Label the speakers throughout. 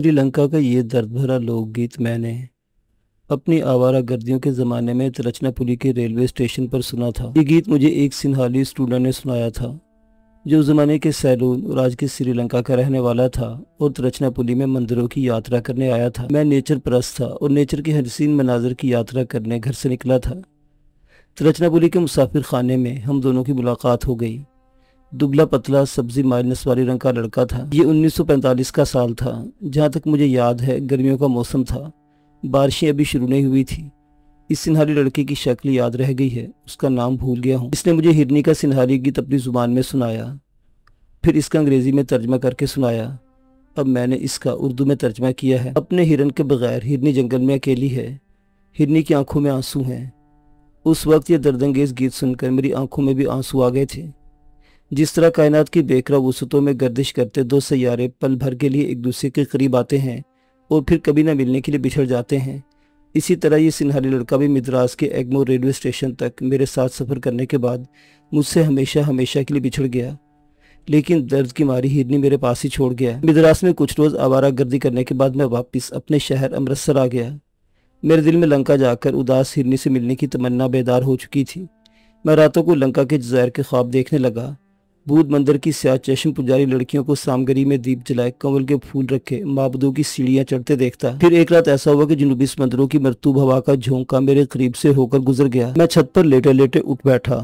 Speaker 1: श्रीलंका का ये दर्द भरा लोकगीत मैंने अपनी आवारा गर्दियों के ज़माने में तिरचनापुली के रेलवे स्टेशन पर सुना था ये गीत मुझे एक सिन्हाली स्टूडेंट ने सुनाया था जो ज़माने के सैलून और आज के श्रीलंका का रहने वाला था और तिरचनापुली में मंदिरों की यात्रा करने आया था मैं नेचर परस्त था और नेचर के हरसिन मनाजर की यात्रा करने घर से निकला था तिरचनापुली के मुसाफिर खाने में हम दोनों की मुलाकात हो गई दुबला पतला सब्जी माइनस वाले रंग का लड़का था ये 1945 का साल था जहाँ तक मुझे याद है गर्मियों का मौसम था बारिशें अभी शुरू नहीं हुई थी इस सिन्हारी लड़के की शक्ल याद रह गई है उसका नाम भूल गया हूँ इसने मुझे हिरनी का सिन्हारी गीत अपनी ज़ुबान में सुनाया फिर इसका अंग्रेज़ी में तर्जमा करके सुनाया अब मैंने इसका उर्दू में तर्जमा किया है अपने हिरन के बगैर हिरनी जंगल में अकेली है हिरनी की आंखों में आंसू हैं उस वक्त ये दर्दंगेज गीत सुनकर मेरी आंखों में भी आंसू आ गए थे जिस तरह कायनात की बेकरा वसूतों में गर्दिश करते दो सैारे पल भर के लिए एक दूसरे के करीब आते हैं और फिर कभी ना मिलने के लिए बिछड़ जाते हैं इसी तरह ये सिन्हारी लड़का भी मद्रास के एग्मोर रेलवे स्टेशन तक मेरे साथ सफ़र करने के बाद मुझसे हमेशा हमेशा के लिए बिछड़ गया लेकिन दर्द की मारी हिरनी मेरे पास ही छोड़ गया मद्रास में कुछ रोज़ आवारा गर्दी करने के बाद मैं वापस अपने शहर अमृतसर आ गया मेरे दिल में लंका जाकर उदास हिरनी से मिलने की तमन्ना बेदार हो चुकी थी मैं रातों को लंका के जजैर के ख्वाब देखने लगा बूद मंदिर की स्याह चश्म पुजारी लड़कियों को सामगरी में दीप जलाए कंवल के फूल रखे माबदों की सीढ़ियाँ चढ़ते देखता फिर एक रात ऐसा हुआ कि जनूबी समंदरों की मरतूब हवा का झोंका मेरे करीब से होकर गुजर गया मैं छत पर लेटे लेटे उठ बैठा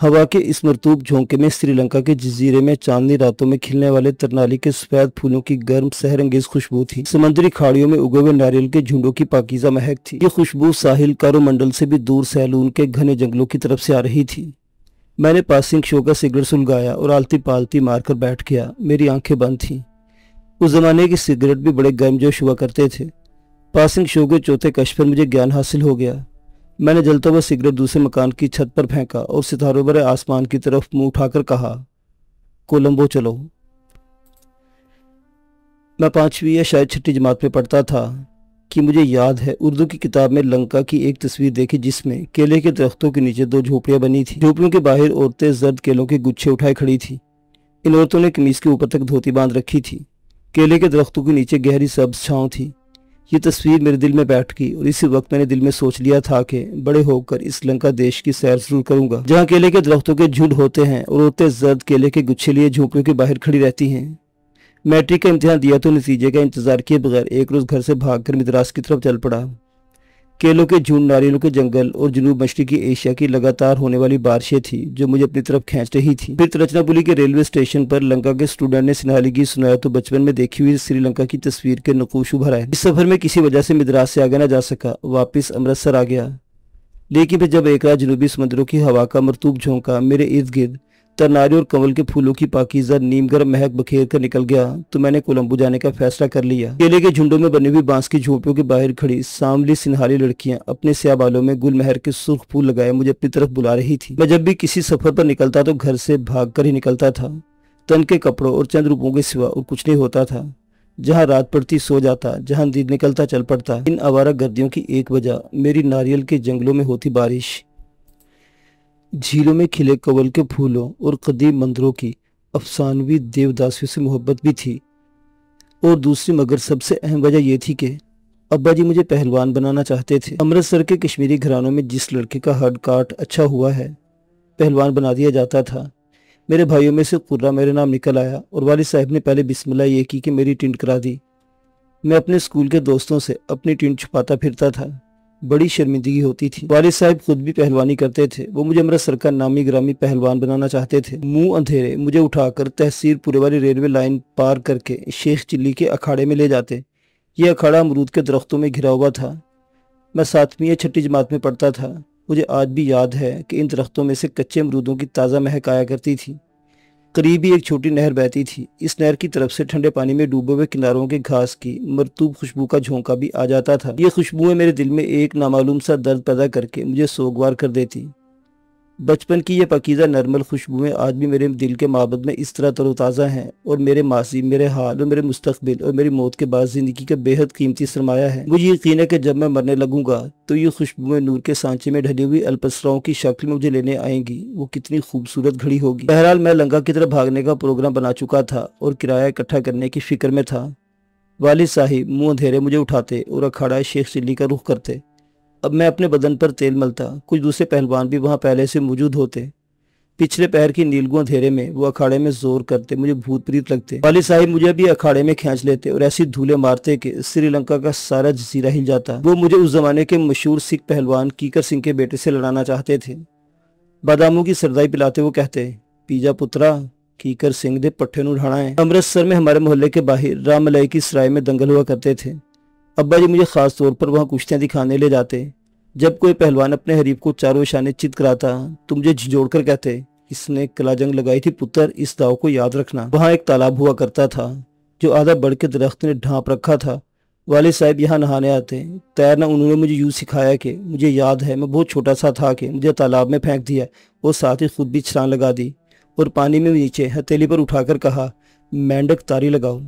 Speaker 1: हवा के इस मरतूब झोंके में श्रीलंका के जजीरे में चांदनी रातों में खिलने वाले तरनाली के सफेद फूलों की गर्म सहरंगेज खुशबू थी समुद्री खाड़ियों में उगे हुए नारियल के झुंडों की पाकिजा महक थी ये खुशबू साहिल कारोमंडल से भी दूर सहलून के घने जंगलों की तरफ से आ रही थी मैंने पासिंग का सिगरेट सुलगाया और आलती पालती मारकर बैठ गया मेरी आंखें बंद थीं उस ज़माने की सिगरेट भी बड़े गर्मजोश हुआ करते थे पासिंग शो के चौथे कश पर मुझे ज्ञान हासिल हो गया मैंने जलता हुआ सिगरेट दूसरे मकान की छत पर फेंका और सितारों भरे आसमान की तरफ मुंह उठाकर कहा कोलंबो चलो मैं पांचवी या शायद छठी जमात में पढ़ता था कि मुझे याद है उर्दू की किताब में लंका की एक तस्वीर देखी जिसमें केले के दरख्तों के नीचे दो झोपड़ियाँ बनी थी झोपड़ियों के बाहर औरतें जर्द केलों के गुच्छे उठाए खड़ी थी इन औरतों ने कमीज के ऊपर तक धोती बांध रखी थी केले के दरख्तों के नीचे गहरी सब्ज छाव थी ये तस्वीर मेरे दिल में बैठ गई और इसी वक्त मैंने दिल में सोच लिया था कि बड़े होकर इस लंका देश की सैर जरूर करूंगा जहाँ केले के दरख्तों के झुंड होते हैं और औरतें जर्द केले के गुच्छे लिए झोपड़ियों के बाहर खड़ी रहती हैं मैट्रिक का इम्तहान दिया तो नतीजे का इंतजार किए बगैर एक रोज़ घर से भागकर मद्रास की तरफ चल पड़ा केलों के झुंड नारियलों के जंगल और जनूब मशरकी एशिया की लगातार होने वाली बारिशें थी जो मुझे अपनी तरफ खींच रही थी फिर तिरचनापुली के रेलवे स्टेशन पर लंका के स्टूडेंट ने गीत सुनाया तो बचपन में देखी हुई श्रीलंका की तस्वीर के नकोश उभराए इस सफर में किसी वजह से मद्रास से आगे न जा सका वापस अमृतसर आ गया लेकिन फिर जब एक रात जनूबी समंदरों की हवा का मरतूब झोंका मेरे इर्द गिर्द तनारी और कंवल के फूलों की पाकिजा गर्म महक बखेर कर निकल गया तो मैंने कोलंबो जाने का फैसला कर लिया केले के झुंडों में बनी हुई बांस की झोपड़ियों के बाहर खड़ी सांवली सिन्हारी लड़कियां अपने स्या बालों में गुल महर के सुर्ख फूल लगाए मुझे अपनी तरफ बुला रही थी मैं जब भी किसी सफर पर निकलता तो घर से भाग कर ही निकलता था तन के कपड़ों और चंद रूपों के सिवा और कुछ नहीं होता था जहाँ रात पड़ती सो जाता जहाँ दिन निकलता चल पड़ता इन आवारा गर्दियों की एक वजह मेरी नारियल के जंगलों में होती बारिश झीलों में खिले कवल के फूलों और कदीम मंदिरों की अफसानवी देवदासियों से मोहब्बत भी थी और दूसरी मगर सबसे अहम वजह यह थी कि अब्बा जी मुझे पहलवान बनाना चाहते थे अमृतसर के कश्मीरी घरानों में जिस लड़के का हार्ड काट अच्छा हुआ है पहलवान बना दिया जाता था मेरे भाइयों में से कुर्रा मेरे नाम निकल आया और वालिद साहब ने पहले बिस्मिल्लाह ये की कि मेरी टिंट करा दी मैं अपने स्कूल के दोस्तों से अपनी टिंट छुपाता फिरता था बड़ी शर्मिंदगी होती थी वारिस साहब खुद भी पहलवानी करते थे वो मुझे अमृतसर का नामी ग्रामी पहलवान बनाना चाहते थे मुंह अंधेरे मुझे उठाकर तहसील वाली रेलवे लाइन पार करके शेख चिल्ली के अखाड़े में ले जाते ये अखाड़ा अमरूद के दरख्तों में घिरा हुआ था मैं सातवीं या छठी जमात में पढ़ता था मुझे आज भी याद है कि इन दरख्तों में से कच्चे अमरूदों की ताज़ा महक आया करती थी करीब ही एक छोटी नहर बहती थी इस नहर की तरफ से ठंडे पानी में डूबे हुए किनारों के घास की मरतूब खुशबू का झोंका भी आ जाता था ये खुशबुएं मेरे दिल में एक नामालूम सा दर्द पैदा करके मुझे सोगवार कर देती बचपन की ये पकीज़ा नर्मल खुशबुएं आज भी मेरे दिल के मबद में इस तरह तरोताज़ा हैं और मेरे मासी मेरे हाल और मेरे मुस्तबिल और मेरी मौत के बाद ज़िंदगी का बेहद कीमती सरमाया है मुझे यकीन है कि जब मैं मरने लगूंगा तो ये खुशबुएं नूर के सांचे में ढली हुई अल्पसराओं की शक्ल में मुझे लेने आएंगी वो कितनी खूबसूरत घड़ी होगी बहरहाल मैं लंगा की तरफ भागने का प्रोग्राम बना चुका था और किराया इकट्ठा करने की फिक्र में था वालिद साहिब मुँह अंधेरे मुझे उठाते और अखाड़ा शेख चिल्ली का रुख करते अब मैं अपने बदन पर तेल मलता कुछ दूसरे पहलवान भी वहाँ पहले से मौजूद होते पिछले पैर की नीलगुआ धेरे में वो अखाड़े में जोर करते मुझे भूत प्रीत लगते वाली साहिब मुझे भी अखाड़े में खींच लेते और ऐसी धूले मारते कि श्रीलंका का सारा जजीरा हिल जाता वो मुझे उस जमाने के मशहूर सिख पहलवान कीकर सिंह के बेटे से लड़ाना चाहते थे बादामों की सरदाई पिलाते वो कहते पीजा पुत्रा कीकर सिंह दे पट्ठे नु है अमृतसर में हमारे मोहल्ले के बाहर रामलई की सराय में दंगल हुआ करते थे अब्बा जी मुझे ख़ास तौर पर वहाँ कुश्तियाँ दिखाने ले जाते जब कोई पहलवान अपने हरीफ को चारों इशाने चित कराता तो मुझे झिझोड़ कर कहते इसने कला जंग लगाई थी पुत्र इस दाव को याद रखना वहाँ एक तालाब हुआ करता था जो आधा बढ़ के दरख्त ने ढांप रखा था वाले साहब यहाँ नहाने आते तैरना उन्होंने मुझे यूँ सिखाया कि मुझे याद है मैं बहुत छोटा सा था कि मुझे तालाब में फेंक दिया और साथ ही खुद भी छलांग लगा दी और पानी में नीचे हथेली पर उठाकर कहा मेंढक तारी लगाओ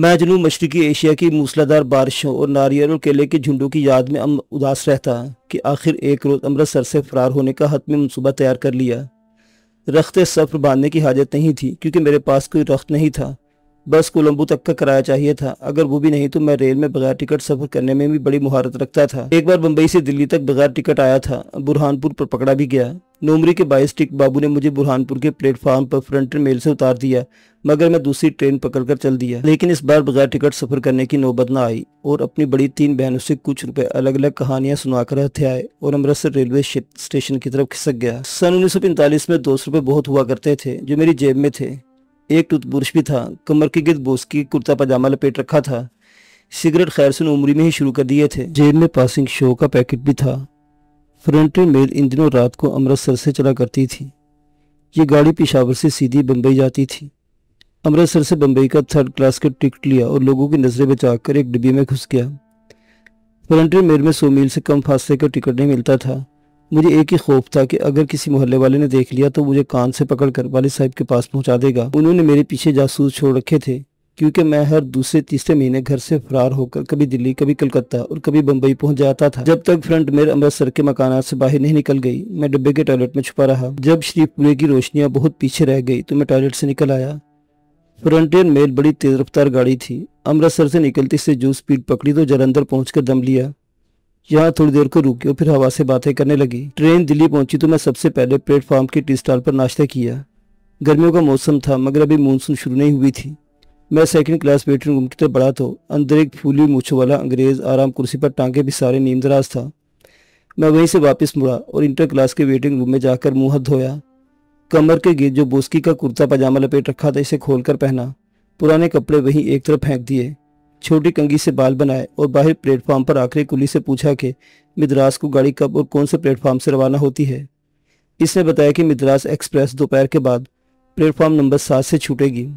Speaker 1: मैं जनूब मशरकी एशिया की मूसलाधार बारिशों और नारियल और केले के झुंडों की याद में उदास रहता कि आखिर एक रोज़ अमृतसर से फरार होने का हतमी मनसूबा तैयार कर लिया रखते सफ़र बांधने की हाजत नहीं थी क्योंकि मेरे पास कोई रख्त नहीं था बस कोलंबो तक का किराया चाहिए था अगर वो भी नहीं तो मैं रेल में बगैर टिकट सफर करने में भी बड़ी महारत रखता था एक बार बम्बई से दिल्ली तक बगैर टिकट आया था बुरहानपुर पर पकड़ा भी गया नोमरी के बाईस टिक बाबू ने मुझे बुरहानपुर के प्लेटफार्म पर फ्रंट मेल से उतार दिया मगर मैं दूसरी ट्रेन पकड़कर चल दिया लेकिन इस बार बगैर टिकट सफर करने की नौबत न आई और अपनी बड़ी तीन बहनों से कुछ रुपए अलग अलग कहानियां सुनाकर हथे आए और अमृतसर रेलवे स्टेशन की तरफ खिसक गया सन उन्नीस में दो सौ रुपये बहुत हुआ करते थे जो मेरी जेब में थे एक टूथब्रश भी था कमर के गिर्द बोस की कुर्ता पजामा लपेट रखा था सिगरेट खैर सुन उम्री में ही शुरू कर दिए थे जेब में पासिंग शो का पैकेट भी था फ्रंटिन मेल इन दिनों रात को अमृतसर से चला करती थी ये गाड़ी पिशावर से सीधी बम्बई जाती थी अमृतसर से बम्बई का थर्ड क्लास का टिकट लिया और लोगों की नज़रें बचाकर एक डिब्बी में घुस गया फ्रंटिन मेल में सौ मील से कम फासले का टिकट नहीं मिलता था मुझे एक ही खौफ था कि अगर किसी मोहल्ले वाले ने देख लिया तो मुझे कान से पकड़कर वाले साहब के पास पहुंचा देगा उन्होंने मेरे पीछे जासूस छोड़ रखे थे क्योंकि मैं हर दूसरे तीसरे महीने घर से फरार होकर कभी दिल्ली कभी कलकत्ता और कभी बंबई पहुंच जाता था जब तक फ्रंट मेरे अमृतसर के मकाना से बाहर नहीं निकल गई मैं डिब्बे के टॉयलेट में छुपा रहा जब शरीफपुरे की रोशनियां बहुत पीछे रह गई तो मैं टॉयलेट से निकल आया फ्रंटियर मेल बड़ी तेज रफ्तार गाड़ी थी अमृतसर से निकलती से जो स्पीड पकड़ी तो जलंधर पहुंचकर दम लिया यहाँ थोड़ी देर को रुकी और फिर हवा से बातें करने लगी ट्रेन दिल्ली पहुंची तो मैं सबसे पहले प्लेटफार्म के टी स्टॉल पर नाश्ता किया गर्मियों का मौसम था मगर अभी मानसून शुरू नहीं हुई थी मैं सेकंड क्लास वेटिंग रूम की तरफ बढ़ा तो अंदर एक फूली मूछों वाला अंग्रेज आराम कुर्सी पर टांगे भी सारे दराज था मैं वहीं से वापस मुड़ा और इंटर क्लास के वेटिंग रूम में जाकर मुँह हाथ धोया कमर के गिर जो बोस्की का कुर्ता पजामा लपेट रखा था इसे खोलकर पहना पुराने कपड़े वहीं एक तरफ फेंक दिए छोटी कंगी से बाल बनाए और बाहर प्लेटफॉर्म पर आखिरी कुली से पूछा कि मिद्रास को गाड़ी कब और कौन से प्लेटफॉर्म से रवाना होती है इसने बताया कि मिद्रास एक्सप्रेस दोपहर के बाद प्लेटफॉर्म नंबर सात से छूटेगी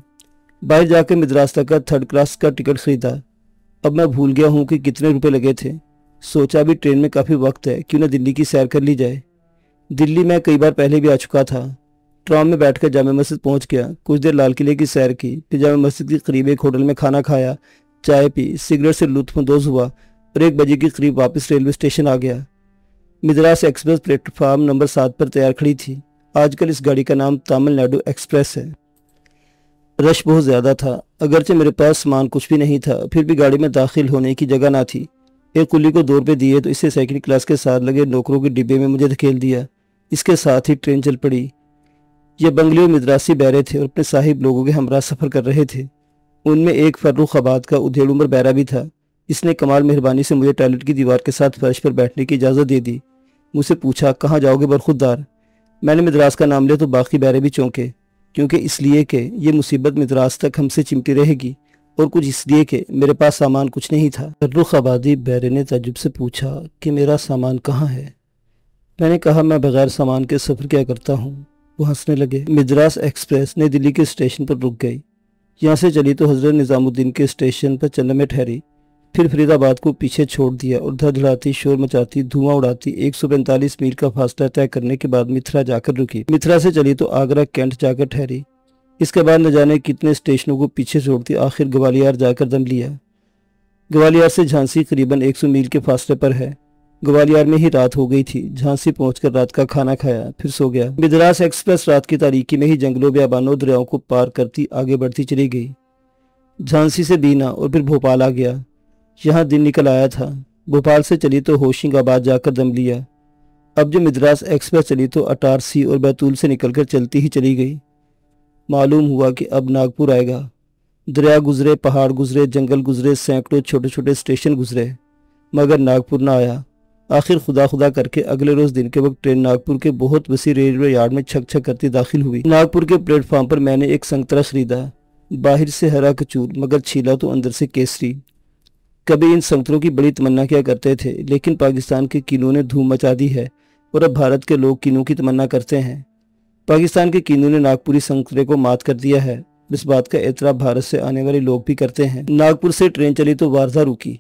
Speaker 1: बाहर जाकर मिद्रास तक का थर्ड क्लास का टिकट खरीदा अब मैं भूल गया हूँ कि कितने रुपये लगे थे सोचा भी ट्रेन में काफ़ी वक्त है क्यों ना दिल्ली की सैर कर ली जाए दिल्ली में कई बार पहले भी आ चुका था ट्राम में बैठकर जामा मस्जिद पहुंच गया कुछ देर लाल किले की सैर की फिर जामा मस्जिद के करीब एक होटल में खाना खाया चाय पी सिगरेट से लुत्फानंदोज हुआ और एक बजे के करीब वापस रेलवे स्टेशन आ गया मद्रास एक्सप्रेस प्लेटफार्म नंबर सात पर तैयार खड़ी थी आजकल इस गाड़ी का नाम तमिलनाडु एक्सप्रेस है रश बहुत ज़्यादा था अगरचे मेरे पास सामान कुछ भी नहीं था फिर भी गाड़ी में दाखिल होने की जगह ना थी एक कुली को दो रुपये दिए तो इसे सेकेंड क्लास के साथ लगे नौकरों के डिब्बे में मुझे धकेल दिया इसके साथ ही ट्रेन चल पड़ी ये बंगले मद्रासी बहरे थे और अपने साहिब लोगों के हमरा सफ़र कर रहे थे उनमें एक फर्रुख आबाद का उधेड़ उम्र बैरा भी था इसने कमाल मेहरबानी से मुझे टॉयलेट की दीवार के साथ फर्श पर बैठने की इजाज़त दे दी मुझसे पूछा कहाँ जाओगे बरखुदार मैंने मद्रास का नाम लिया तो बाकी बैरे भी चौंके क्योंकि इसलिए कि यह मुसीबत मद्रास तक हमसे चिमटी रहेगी और कुछ इसलिए कि मेरे पास सामान कुछ नहीं था फर्रुख आबादी बैरे ने तजुब से पूछा कि मेरा सामान कहाँ है मैंने कहा मैं बगैर सामान के सफ़र क्या करता हूँ वो हंसने लगे मद्रास एक्सप्रेस नई दिल्ली के स्टेशन पर रुक गई यहाँ से चली तो हजरत निज़ामुद्दीन के स्टेशन पर चलने में ठहरी फिर फरीदाबाद को पीछे छोड़ दिया और धड़धड़ाती शोर मचाती धुआं उड़ाती 145 मील का फासला तय करने के बाद मिथरा जाकर रुकी मिथरा से चली तो आगरा कैंट जाकर ठहरी इसके बाद न जाने कितने स्टेशनों को पीछे छोड़ती आखिर ग्वालियर जाकर दम लिया ग्वालियर से झांसी करीबन 100 मील के फासले पर है ग्वालियर में ही रात हो गई थी झांसी पहुंचकर रात का खाना खाया फिर सो गया मिद्रास एक्सप्रेस रात की तारीखी में ही जंगलों बियाबानों दरियाओं को पार करती आगे बढ़ती चली गई झांसी से बीना और फिर भोपाल आ गया यहाँ दिन निकल आया था भोपाल से चली तो होशिंगाबाद जाकर दम लिया अब जो मिद्रास एक्सप्रेस चली तो अटारसी और बैतूल से निकलकर चलती ही चली गई मालूम हुआ कि अब नागपुर आएगा दरिया गुजरे पहाड़ गुजरे जंगल गुजरे सैकड़ों छोटे छोटे स्टेशन गुजरे मगर नागपुर ना आया आखिर खुदा खुदा करके अगले रोज दिन के वक्त ट्रेन नागपुर के बहुत वसी रेलवे यार्ड में छक छक करती दाखिल हुई नागपुर के प्लेटफार्म पर मैंने एक संतरा खरीदा बाहर से हरा कचूर मगर छीला तो अंदर से केसरी कभी इन संतरों की बड़ी तमन्ना किया करते थे लेकिन पाकिस्तान के किनों ने धूम मचा दी है और अब भारत के लोग किनों की तमन्ना करते हैं पाकिस्तान के किनों ने नागपुरी संतरे को मात कर दिया है इस बात का एतराब भारत से आने वाले लोग भी करते हैं नागपुर से ट्रेन चली तो वारदा रुकी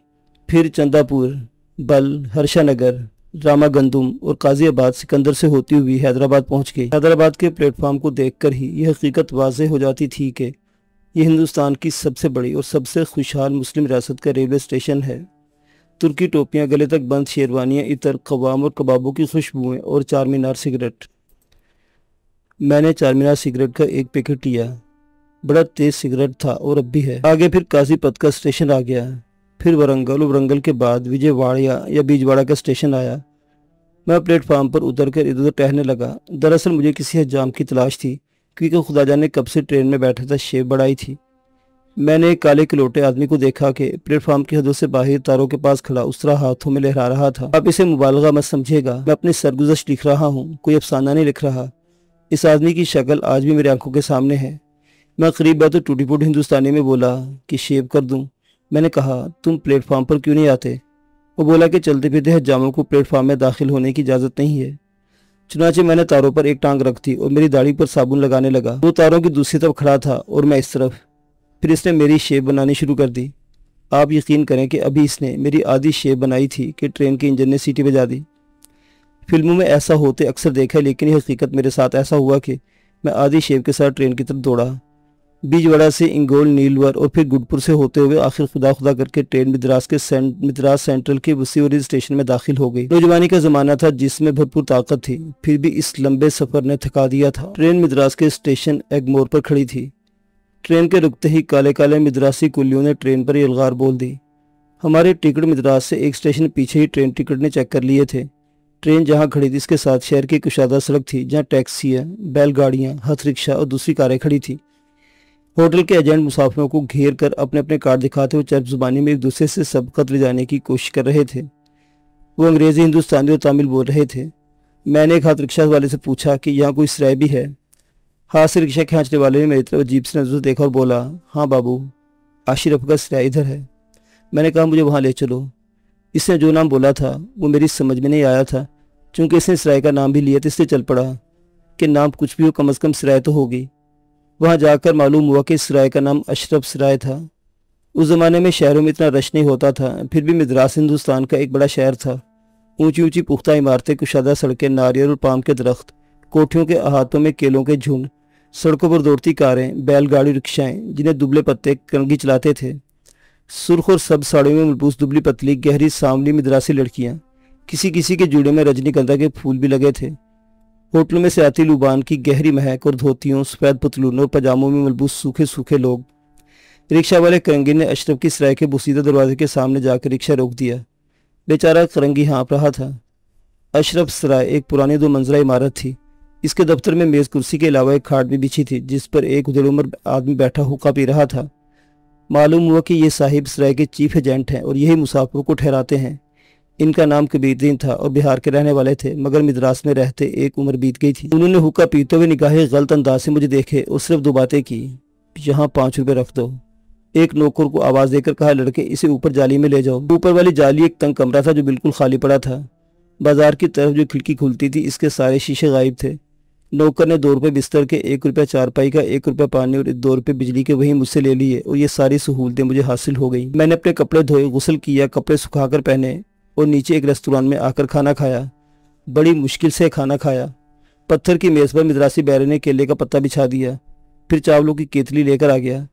Speaker 1: फिर चंदापुर बल हर्षानगर रामागंदुम और काजियाबाद सिकंदर से होती हुई हैदराबाद पहुंच गई हैदराबाद के प्लेटफार्म को देखकर ही यह हकीकत वाज हो जाती थी कि यह हिंदुस्तान की सबसे बड़ी और सबसे खुशहाल मुस्लिम रियासत का रेलवे स्टेशन है तुर्की टोपियाँ गले तक बंद शेरवानियां इतर कवाम और कबाबों की खुशबुएं और चार मीनार सिगरेट मैंने चार मीनार सिगरेट का एक पैकेट लिया बड़ा तेज सिगरेट था और अब भी है आगे फिर काजी पथ का स्टेशन आ गया फिर वरंगल वरंगल के बाद विजयवाड़िया या बीजवाड़ा का स्टेशन आया मैं प्लेटफार्म पर उतर कर इधर उधर टहने लगा दरअसल मुझे किसी हजाम की तलाश थी क्योंकि खुदा जाने कब से ट्रेन में बैठा था शेप बढ़ाई थी मैंने एक काले किलोटे आदमी को देखा कि प्लेटफार्म की हदों से बाहर तारों के पास खड़ा उस तरह हाथों में लहरा रहा था आप इसे मुबालगा मत समझेगा मैं अपनी सरगुजश लिख रहा हूँ कोई अफसाना नहीं लिख रहा इस आदमी की शक्ल आज भी मेरी आंखों के सामने है मैं करीब तो टूटी फूटी हिंदुस्तानी में बोला कि शेव कर दूँ मैंने कहा तुम प्लेटफार्म पर क्यों नहीं आते वो बोला कि चलते फिरते हजामों को प्लेटफार्म में दाखिल होने की इजाज़त नहीं है चुनाचे मैंने तारों पर एक टांग रख दी और मेरी दाढ़ी पर साबुन लगाने लगा वो तारों की दूसरी तरफ खड़ा था और मैं इस तरफ फिर इसने मेरी शेप बनानी शुरू कर दी आप यकीन करें कि अभी इसने मेरी आधी शेप बनाई थी कि ट्रेन के इंजन ने सीटी बजा दी फिल्मों में ऐसा होते अक्सर देखा है लेकिन हकीकत मेरे साथ ऐसा हुआ कि मैं आधी शेप के साथ ट्रेन की तरफ दौड़ा बीजवाड़ा से इंगोल नीलवर और फिर गुडपुर से होते हुए आखिर खुदा खुदा करके ट्रेन मद्रास के मद्रास सेंट्रल के वसीवरी स्टेशन में दाखिल हो गई नौजवानी का जमाना था जिसमें भरपूर ताकत थी फिर भी इस लंबे सफर ने थका दिया था ट्रेन मद्रास के स्टेशन एगमोर पर खड़ी थी ट्रेन के रुकते ही काले काले मद्रासी कुल्लियों ने ट्रेन पर यलगार बोल दी हमारे टिकट मद्रास से एक स्टेशन पीछे ही ट्रेन टिकट ने चेक कर लिए थे ट्रेन जहाँ खड़ी थी इसके साथ शहर की कुशादा सड़क थी जहाँ टैक्सियाँ बैलगाड़ियाँ हथ रिक्शा और दूसरी कारें खड़ी थी होटल के एजेंट मुसाफिरों को घेर कर अपने अपने कार्ड दिखाते हुए चर्च जुबानी में एक दूसरे से सबकत ले जाने की कोशिश कर रहे थे वो अंग्रेज़ी हिंदुस्तानी और तमिल बोल रहे थे मैंने एक हाथ रिक्शा वाले से पूछा कि यहाँ कोई सराय भी है हाथ से रिक्शा खींचने वाले ने मेरी तरफ अजीब से नजर देखा और बोला हाँ बाबू आशिरफ का सराय इधर है मैंने कहा मुझे वहाँ ले चलो इसने जो नाम बोला था वो मेरी समझ में नहीं आया था चूँकि इसने सराय का नाम भी लिया था तो इसलिए चल पड़ा कि नाम कुछ भी हो कम अज़ कम सराय तो होगी वहाँ जाकर मालूम हुआ कि इस सराय का नाम अशरफ सराय था उस ज़माने में शहरों में इतना रश नहीं होता था फिर भी मद्रास हिंदुस्तान का एक बड़ा शहर था ऊंची ऊंची पुख्ता इमारतें कुशादा सड़कें नारियल और पाम के दरख्त कोठियों के अहातों में केलों के झुंड सड़कों पर दौड़ती कारें बैलगाड़ी रिक्शाएं जिन्हें दुबले पत्ते कंगी चलाते थे सुर्ख और सब साड़ियों में मलबूस दुबली पतली गहरी सांवली मद्रासी लड़कियाँ किसी किसी के जुड़े में रजनीगंधा के फूल भी लगे थे होटलों में सियाती लुबान की गहरी महक और धोतियों सफ़ेद पतलूनों और पजामों में मलबूस सूखे सूखे लोग रिक्शा वाले करंगी ने अशरफ की सराय के बसीदा दरवाजे के सामने जाकर रिक्शा रोक दिया बेचारा करंगी हाँप रहा था अशरफ सराय एक पुरानी दो मंजिला इमारत थी इसके दफ्तर में मेज़ कुर्सी के अलावा एक खाट भी बिछी थी जिस पर एक उधर उम्र आदमी बैठा हुक्का पी रहा था मालूम हुआ कि ये साहिब सराय के चीफ एजेंट हैं और यही मुसाफिरों को ठहराते हैं इनका नाम कबीरदीन था और बिहार के रहने वाले थे मगर मद्रास में रहते एक उम्र बीत गई थी उन्होंने हुक्का पीते हुए निगाहें गलत अंदाज से मुझे देखे और सिर्फ दो बातें की यहाँ पाँच रुपये रख दो एक नौकर को आवाज़ देकर कहा लड़के इसे ऊपर जाली में ले जाओ ऊपर वाली जाली एक तंग कमरा था जो बिल्कुल खाली पड़ा था बाजार की तरफ जो खिड़की खुलती थी इसके सारे शीशे गायब थे नौकर ने दो रुपये बिस्तर के एक रुपया चारपाई का एक रुपया पानी और दो रुपये बिजली के वहीं मुझसे ले लिए और ये सारी सहूलतें मुझे हासिल हो गई मैंने अपने कपड़े धोए गुसल किया कपड़े सुखाकर पहने और नीचे एक रेस्टोरेंट में आकर खाना खाया बड़ी मुश्किल से खाना खाया पत्थर की मेज़ पर मद्रासी बैरे ने केले का पत्ता बिछा दिया फिर चावलों की केतली लेकर आ गया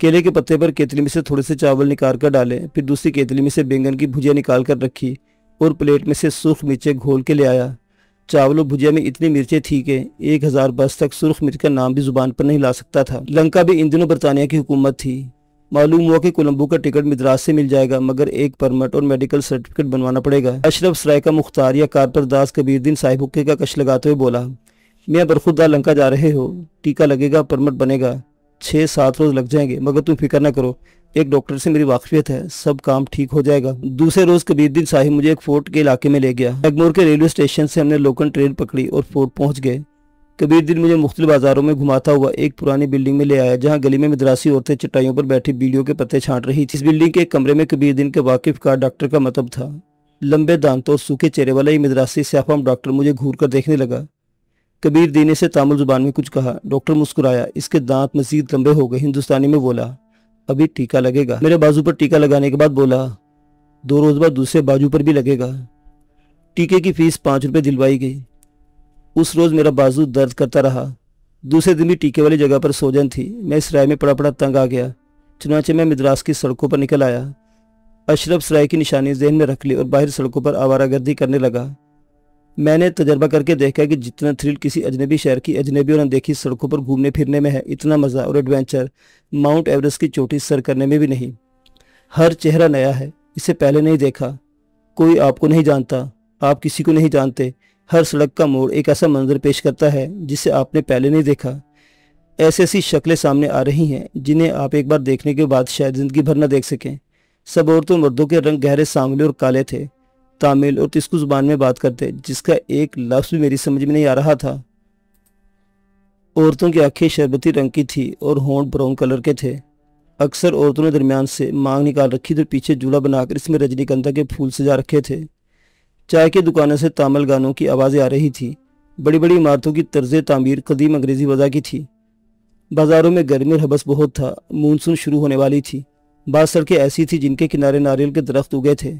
Speaker 1: केले के पत्ते पर केतली में से थोड़े से चावल निकाल कर डाले फिर दूसरी केतली में से बैंगन की भुजिया निकाल कर रखी और प्लेट में से सुर्ख मिर्चें घोल के ले आया चावल और भुजिया में इतनी मिर्चें थी कि एक हज़ार बस तक सुर्ख मिर्च का नाम भी ज़ुबान पर नहीं ला सकता था लंका भी इन दिनों बरतानिया की हुकूमत थी मालूम हुआ कि कोलंबो का टिकट मद्रास से मिल जाएगा मगर एक परमट और मेडिकल सर्टिफिकेट बनवाना पड़ेगा अशरफ सरायका मुख्तार या कारपर दास कबीरद्दीन साहिब हुक्के का कश लगाते हुए बोला मियाँ बरखुदा लंका जा रहे हो टीका लगेगा परमट बनेगा छः सात रोज़ लग जाएंगे मगर तुम फिक्र ना करो एक डॉक्टर से मेरी वाकफियत है सब काम ठीक हो जाएगा दूसरे रोज कबीरद्दीन साहिब मुझे एक फोर्ट के इलाके में ले गया एगमोर के रेलवे स्टेशन से हमने लोकल ट्रेन पकड़ी और फोर्ट पहुंच गए कबीर दिन मुझे मुख्तु बाज़ारों में घुमाता हुआ एक पुरानी बिल्डिंग में ले आया जहाँ गली में मद्रासी औरतें चटाइयों पर बैठी बीड़ियों के पत्ते छांट रही थी इस बिल्डिंग के कमरे में कबीर दिन के वाकिफ का डॉक्टर का मतब था लंबे दांतों और सूखे चेहरे वाला ही मद्रासी सियाफाम डॉक्टर मुझे घूर कर देखने लगा कबीर दीने से तामुल जुबान में कुछ कहा डॉक्टर मुस्कुराया इसके दांत मजीद लंबे हो गए हिंदुस्तानी में बोला अभी टीका लगेगा मेरे बाजू पर टीका लगाने के बाद बोला दो रोज बाद दूसरे बाजू पर भी लगेगा टीके की फीस पाँच रुपये दिलवाई गई उस रोज़ मेरा बाजू दर्द करता रहा दूसरे दिन भी टीके वाली जगह पर सोजन थी मैं इस राय में पड़ा पड़ा तंग आ गया चुनाचे मैं मद्रास की सड़कों पर निकल आया अशरफ सराय की निशानी जहन में रख ली और बाहर सड़कों पर आवारागर्दी करने लगा मैंने तजर्बा करके देखा कि जितना थ्रिल किसी अजनबी शहर की अजनबी और अनदेखी सड़कों पर घूमने फिरने में है इतना मज़ा और एडवेंचर माउंट एवरेस्ट की चोटी सर करने में भी नहीं हर चेहरा नया है इसे पहले नहीं देखा कोई आपको नहीं जानता आप किसी को नहीं जानते हर सड़क का मोड़ एक ऐसा मंजर पेश करता है जिसे आपने पहले नहीं देखा ऐसी ऐसी शक्लें सामने आ रही हैं जिन्हें आप एक बार देखने के बाद शायद ज़िंदगी भर न देख सकें सब औरतों मर्दों के रंग गहरे सांवले और काले थे तामिल और तिस्कू जुबान में बात करते जिसका एक लफ्ज़ भी मेरी समझ में नहीं आ रहा था औरतों की आंखें शरबती रंग की थी और होंठ ब्राउन कलर के थे अक्सर औरतों ने दरमियान से मांग निकाल रखी थी तो पीछे जूड़ा बनाकर इसमें रजनीगंधा के फूल सजा रखे थे चाय की दुकानों से तामल गानों की आवाज़ें आ रही थी बड़ी बड़ी इमारतों की तर्ज तमीर कदीम अंग्रेज़ी वजह की थी बाज़ारों में गर्मी हबस बहुत था मानसून शुरू होने वाली थी बाद सड़कें ऐसी थी जिनके किनारे नारियल के दरख्त उगे थे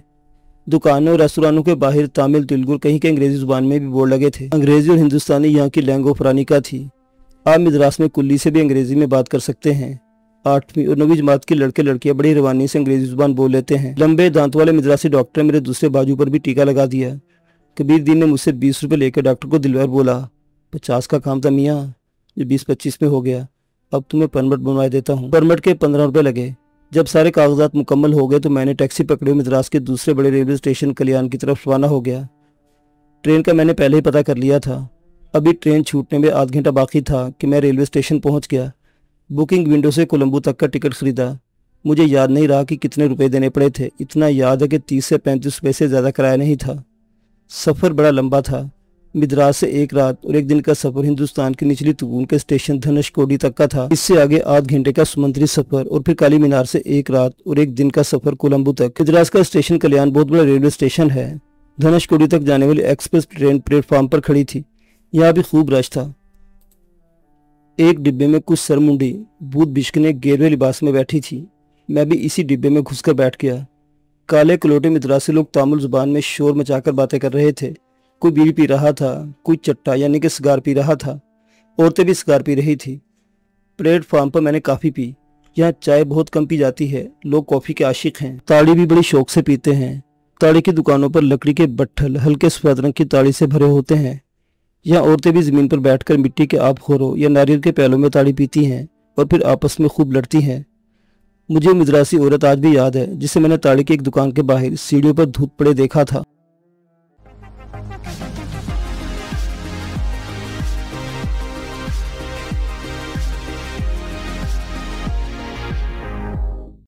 Speaker 1: दुकानों और रेस्तोरानों के बाहर तामिल तेलुगु कहीं के अंग्रेज़ी जुबान में भी बोर्ड लगे थे अंग्रेज़ी और हिंदुस्तानी यहाँ की लैंगो फरानी का थी आप मद्रास में कुल्ली से भी अंग्रेज़ी में बात कर सकते हैं आठवीं और नवी जमात के लड़के लड़कियां बड़ी रवानी से अंग्रेजी जुबान बोल लेते हैं लंबे दांत वाले मद्रासी डॉक्टर ने मेरे दूसरे बाजू पर भी टीका लगा दिया कबीर दीन ने मुझसे बीस रुपये लेकर डॉक्टर को दिलवार बोला पचास का काम था मियाँ जो बीस पच्चीस में हो गया अब तुम्हें परमट बनवा देता हूँ परमट के पंद्रह रुपये लगे जब सारे कागजात मुकम्मल हो गए तो मैंने टैक्सी पकड़े मद्रास के दूसरे बड़े रेलवे स्टेशन कल्याण की तरफ रवाना हो गया ट्रेन का मैंने पहले ही पता कर लिया था अभी ट्रेन छूटने में आध घंटा बाकी था कि मैं रेलवे स्टेशन पहुंच गया बुकिंग विंडो से कोलंबो तक का टिकट खरीदा मुझे याद नहीं रहा कि कितने रुपए देने पड़े थे इतना याद है कि तीस से पैंतीस रुपये से ज़्यादा किराया नहीं था सफ़र बड़ा लंबा था मिद्रास से एक रात और एक दिन का सफर हिंदुस्तान की निचली तुगून के स्टेशन धनुषकोडी तक का था इससे आगे आध घंटे का समुद्री सफर और फिर काली मीनार से एक रात और एक दिन का सफर कोलंबो तक मिद्रास का स्टेशन कल्याण बहुत बड़ा रेलवे स्टेशन है धनुषकोडी तक जाने वाली एक्सप्रेस ट्रेन प्लेटफार्म पर खड़ी थी यहाँ भी खूब रश था एक डिब्बे में कुछ सरमुंडी भूत बिश्कने गेरवे लिबास में बैठी थी मैं भी इसी डिब्बे में घुसकर बैठ गया काले कलोटे मिद्रासी लोग तामुल जुबान में शोर मचाकर बातें कर रहे थे कोई बीड़ी पी रहा था कोई चट्टा यानी कि सिगार पी रहा था औरतें भी सिगार पी रही थी प्लेटफार्म पर मैंने काफ़ी पी यहाँ चाय बहुत कम पी जाती है लोग कॉफ़ी के आशिक हैं ताड़ी भी बड़ी शौक से पीते हैं ताड़ी की दुकानों पर लकड़ी के बट्ठल हल्के सफेद रंग की ताड़ी से भरे होते हैं या औरतें भी जमीन पर बैठकर मिट्टी के आप खोरों या नारियल के पैलों में ताड़ी पीती हैं और फिर आपस में खूब लड़ती हैं मुझे मिजरासी औरत आज भी याद है जिसे मैंने ताड़ी की एक दुकान के बाहर सीढ़ियों पर धूप पड़े देखा था